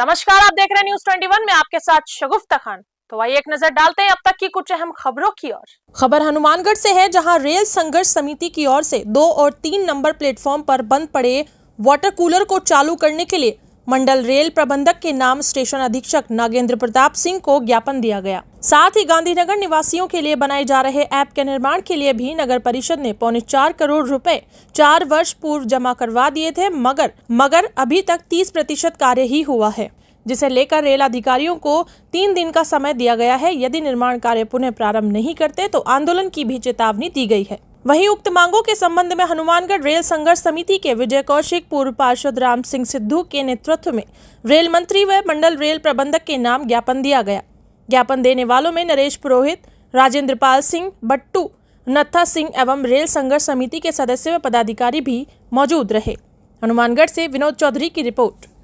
नमस्कार आप देख रहे हैं न्यूज 21 में आपके साथ शगुफ्ता खान तो आइए एक नजर डालते हैं अब तक की कुछ अहम खबरों की ओर खबर हनुमानगढ़ से है जहां रेल संघर्ष समिति की ओर से दो और तीन नंबर प्लेटफॉर्म पर बंद पड़े वाटर कूलर को चालू करने के लिए मंडल रेल प्रबंधक के नाम स्टेशन अधीक्षक नागेंद्र प्रताप सिंह को ज्ञापन दिया गया साथ ही गांधीनगर निवासियों के लिए बनाए जा रहे ऐप के निर्माण के लिए भी नगर परिषद ने पौने चार करोड़ रुपए चार वर्ष पूर्व जमा करवा दिए थे मगर मगर अभी तक तीस प्रतिशत कार्य ही हुआ है जिसे लेकर रेल अधिकारियों को तीन दिन का समय दिया गया है यदि निर्माण कार्य पुनः प्रारंभ नहीं करते तो आंदोलन की भी चेतावनी दी गई है वहीं उक्त मांगों के संबंध में हनुमानगढ़ रेल संघर्ष समिति के विजय कौशिक पूर्व पार्षद राम सिंह सिद्धू के नेतृत्व में रेल मंत्री व मंडल रेल प्रबंधक के नाम ज्ञापन दिया गया ज्ञापन देने वालों में नरेश पुरोहित राजेंद्र पाल सिंह बट्टू नत्था सिंह एवं रेल संघर्ष समिति के सदस्य व पदाधिकारी भी मौजूद रहे हनुमानगढ़ से विनोद चौधरी की रिपोर्ट